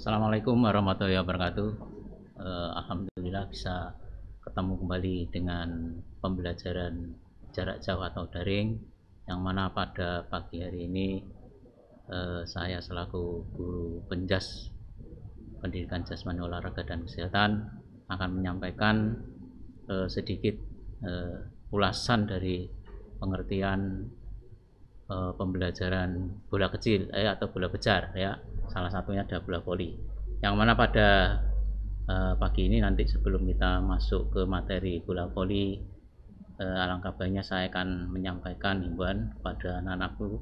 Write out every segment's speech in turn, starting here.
Assalamualaikum warahmatullahi wabarakatuh. Uh, Alhamdulillah bisa ketemu kembali dengan pembelajaran jarak jauh atau daring yang mana pada pagi hari ini uh, saya selaku guru penjas pendidikan jasmani olahraga dan kesehatan akan menyampaikan uh, sedikit uh, ulasan dari pengertian uh, pembelajaran bola kecil eh, atau bola besar ya salah satunya ada bola voli yang mana pada uh, pagi ini nanti sebelum kita masuk ke materi bola voli uh, alangkah baiknya saya akan menyampaikan himbauan kepada anak-anakku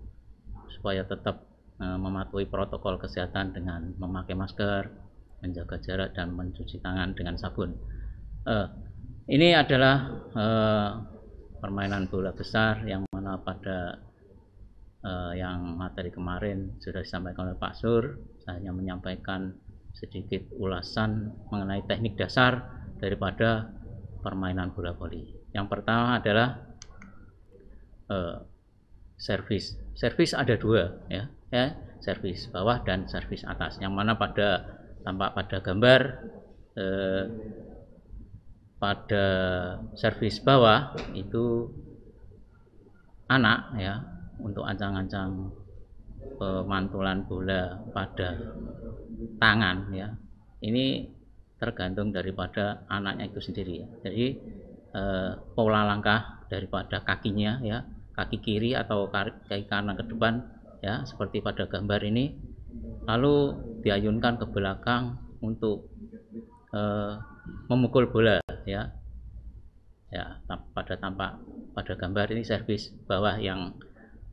supaya tetap uh, mematuhi protokol kesehatan dengan memakai masker menjaga jarak dan mencuci tangan dengan sabun uh, ini adalah uh, permainan bola besar yang mana pada eh, yang materi kemarin sudah disampaikan oleh Pak Sur saya hanya menyampaikan sedikit ulasan mengenai teknik dasar daripada permainan bola voli yang pertama adalah eh, servis servis ada dua ya ya servis bawah dan servis atas yang mana pada tampak pada gambar eh, pada servis bawah itu anak ya untuk ancang-ancang pemantulan bola pada tangan ya ini tergantung daripada anaknya itu sendiri ya. jadi eh, pola langkah daripada kakinya ya kaki kiri atau kaki kanan ke depan ya seperti pada gambar ini lalu diayunkan ke belakang untuk eh, memukul bola ya ya pada tampak pada gambar ini servis bawah yang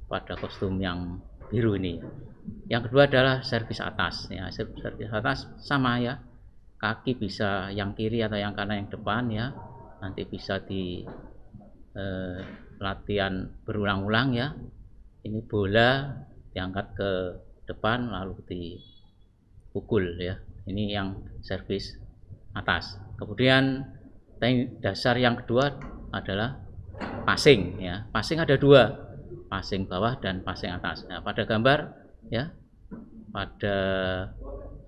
pada kostum yang biru ini yang kedua adalah servis atas ya servis atas sama ya kaki bisa yang kiri atau yang kanan yang depan ya nanti bisa di eh, latihan berulang-ulang ya ini bola diangkat ke depan lalu dipukul ya ini yang servis atas kemudian dasar yang kedua adalah passing ya passing ada dua passing bawah dan passing atas. Nah, pada gambar ya pada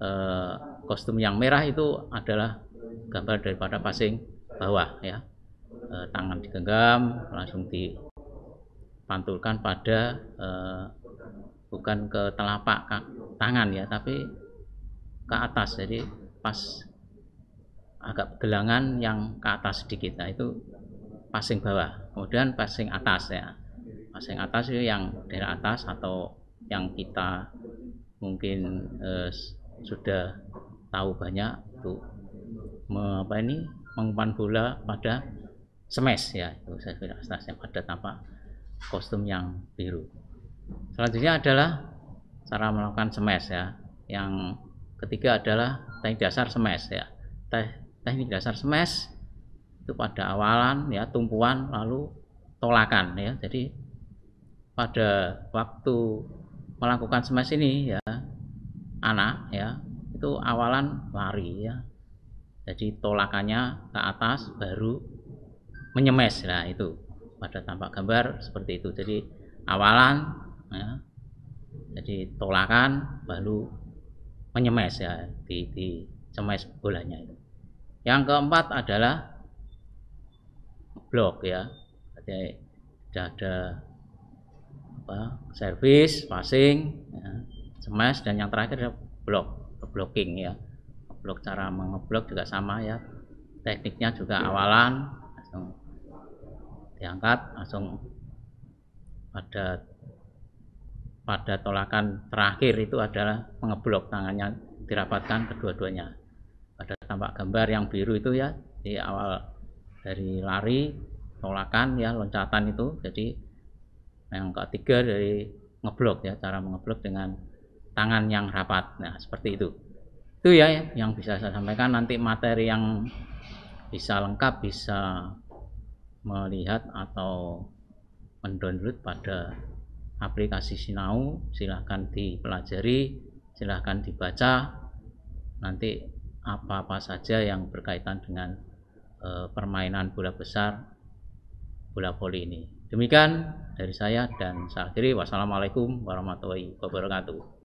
eh, kostum yang merah itu adalah gambar daripada passing bawah ya. Eh, tangan digenggam langsung dipantulkan pada eh, bukan ke telapak tangan ya, tapi ke atas. Jadi pas agak gelangan yang ke atas sedikit. Nah, itu passing bawah. Kemudian passing atas ya masa yang atas itu yang daerah atas atau yang kita mungkin eh, sudah tahu banyak untuk me, apa ini mengumpan bola pada smash ya itu saya bilang atasnya pada tampak kostum yang biru selanjutnya adalah cara melakukan smash ya yang ketiga adalah teknik dasar smash ya Te teknik dasar smash itu pada awalan ya tumpuan lalu tolakan ya jadi pada waktu melakukan smash ini ya anak ya itu awalan lari ya jadi tolakannya ke atas baru menyemes nah itu pada tampak gambar seperti itu jadi awalan ya jadi tolakan baru menyemes ya di, di semes bolanya itu yang keempat adalah blok ya jadi ada apa service passing ya, smash dan yang terakhir adalah block blocking ya block cara mengeblok juga sama ya tekniknya juga awalan langsung diangkat langsung pada pada tolakan terakhir itu adalah mengeblok tangannya dirapatkan kedua-duanya pada tampak gambar yang biru itu ya di awal dari lari tolakan ya loncatan itu jadi Nah, yang ketiga dari ngeblok ya, cara mengeblok dengan tangan yang rapat. Nah, seperti itu. Itu ya yang bisa saya sampaikan nanti materi yang bisa lengkap bisa melihat atau mendownload pada aplikasi Sinau silahkan dipelajari silahkan dibaca nanti apa-apa saja yang berkaitan dengan e, permainan bola besar voli ini. Demikian dari saya dan saya akhiri wassalamualaikum warahmatullahi wabarakatuh.